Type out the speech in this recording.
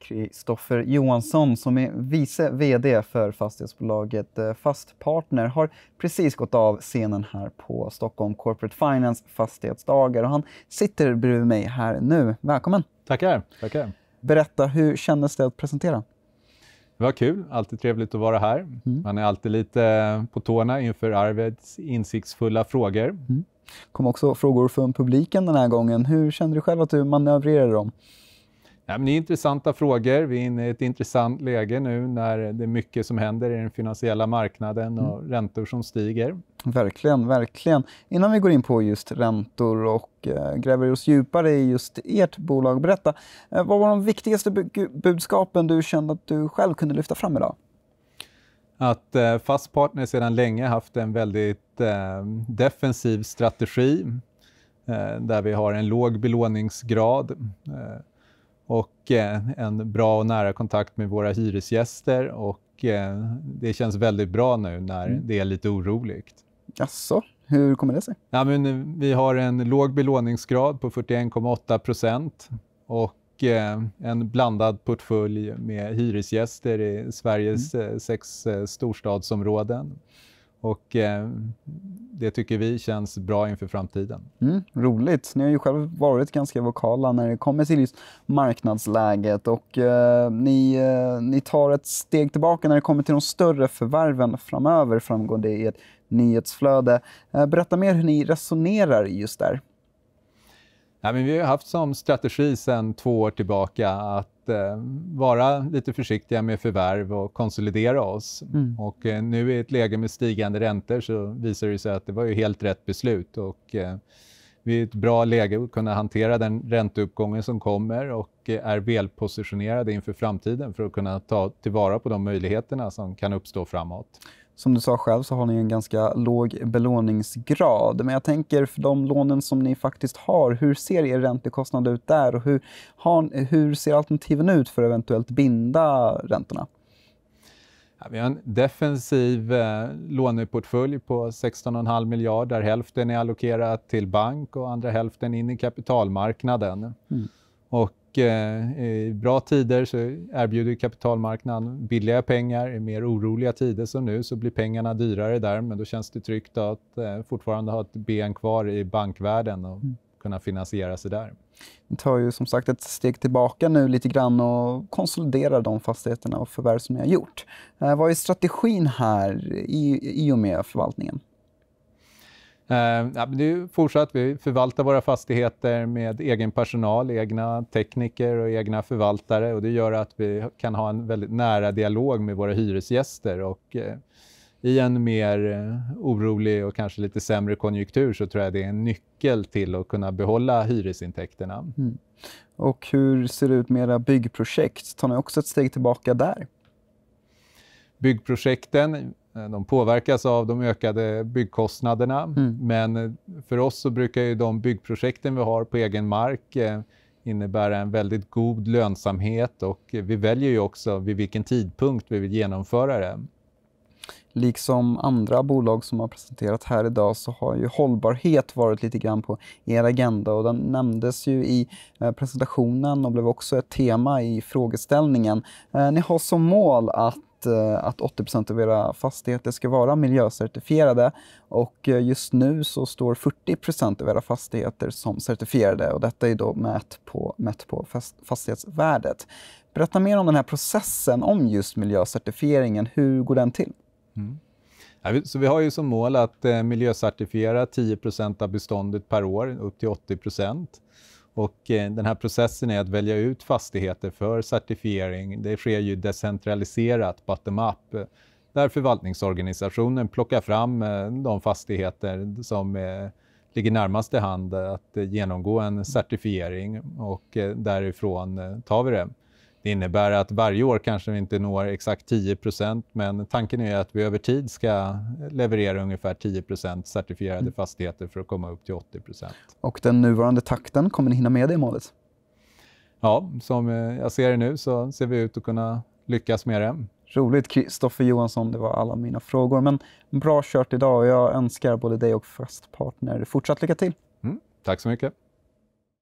Kristoffer Johansson som är vice VD för fastighetsbolaget eh, Fastpartner har precis gått av scenen här på Stockholm Corporate Finance fastighetsdagar och han sitter bredvid mig här nu. Välkommen! Tackar! tackar. Berätta, hur kändes det att presentera? Det var kul, alltid trevligt att vara här. Mm. Man är alltid lite eh, på tårna inför Arvids insiktsfulla frågor. Mm. kom också frågor från publiken den här gången. Hur kände du själv att du manövrerade dem? Ja, men det är intressanta frågor. Vi är inne i ett intressant läge nu när det är mycket som händer i den finansiella marknaden och mm. räntor som stiger. Verkligen, verkligen. Innan vi går in på just räntor och eh, gräver oss djupare i just ert bolag, berätta. Eh, vad var de viktigaste bu budskapen du kände att du själv kunde lyfta fram idag? Att eh, Fast sedan länge haft en väldigt eh, defensiv strategi eh, där vi har en låg belåningsgrad eh, och eh, en bra och nära kontakt med våra hyresgäster och eh, det känns väldigt bra nu när mm. det är lite oroligt. Jaså, hur kommer det sig? Ja, men eh, vi har en låg belåningsgrad på 41,8 procent och en blandad portfölj med hyresgäster i Sveriges mm. sex storstadsområden. Och eh, det tycker vi känns bra inför framtiden. Mm, roligt. Ni har ju själv varit ganska vokala när det kommer till just marknadsläget och eh, ni, eh, ni tar ett steg tillbaka när det kommer till de större förvärven framöver, framgår det i ert nyhetsflöde. Eh, berätta mer hur ni resonerar just där. Ja, men vi har haft som strategi sedan två år tillbaka att eh, vara lite försiktiga med förvärv och konsolidera oss. Mm. Och, eh, nu i ett läge med stigande räntor så visar det sig att det var ju helt rätt beslut. Och, eh, vi är i ett bra läge att kunna hantera den ränteuppgången som kommer och eh, är välpositionerade inför framtiden för att kunna ta tillvara på de möjligheterna som kan uppstå framåt. Som du sa själv så har ni en ganska låg belåningsgrad. Men jag tänker för de lånen som ni faktiskt har, hur ser er räntekostnad ut där och hur, har, hur ser alternativen ut för att eventuellt binda räntorna? Ja, vi har en defensiv eh, låneportfölj på 16,5 miljarder där hälften är allokerat till bank och andra hälften in i kapitalmarknaden. Mm. Och och eh, i bra tider så erbjuder kapitalmarknaden billiga pengar. I mer oroliga tider som nu så blir pengarna dyrare där men då känns det tryggt att eh, fortfarande ha ett ben kvar i bankvärlden och mm. kunna finansiera sig där. Ni tar ju som sagt ett steg tillbaka nu lite grann och konsoliderar de fastigheterna och förvärv som ni har gjort. Eh, vad är strategin här i och med förvaltningen? Eh, ja, men det är fortsatt, vi förvaltar våra fastigheter med egen personal, egna tekniker och egna förvaltare och det gör att vi kan ha en väldigt nära dialog med våra hyresgäster och eh, i en mer eh, orolig och kanske lite sämre konjunktur så tror jag det är en nyckel till att kunna behålla hyresintäkterna. Mm. Och hur ser det ut med era byggprojekt? Tar ni också ett steg tillbaka där? Byggprojekten Eh, de påverkas av de ökade byggkostnaderna, mm. men eh, för oss så brukar ju de byggprojekten vi har på egen mark eh, innebära en väldigt god lönsamhet och vi väljer ju också vid vilken tidpunkt vi vill genomföra det. Liksom andra bolag som har presenterat här idag så har ju hållbarhet varit lite grann på er agenda och den nämndes ju i eh, presentationen och blev också ett tema i frågeställningen. Eh, ni har som mål att eh, att 80 av era fastigheter ska vara miljöcertifierade och just nu så står 40 av era fastigheter som certifierade och detta är då mätt på, mätt på fastighetsvärdet. Berätta mer om den här processen om just miljöcertifieringen. Hur går den till? Mm. Så vi har ju som mål att eh, miljöcertifiera 10 av beståndet per år, upp till 80 och eh, den här processen är att välja ut fastigheter för certifiering. Det sker ju decentraliserat, bottom-up, där förvaltningsorganisationen plockar fram eh, de fastigheter som eh, ligger närmast i hand att eh, genomgå en certifiering och eh, därifrån tar vi det. Det innebär att varje år kanske vi inte når exakt 10 men tanken är att vi över tid ska leverera ungefär 10 certifierade mm. fastigheter för att komma upp till 80 Och den nuvarande takten, kommer ni hinna med det målet? Ja, som eh, jag ser det nu så ser vi ut att kunna lyckas med det. Roligt, Kristoffer Johansson. Det var alla mina frågor. Men bra kört idag och jag önskar både dig och Fastpartner fortsatt lycka till. Mm, tack så mycket.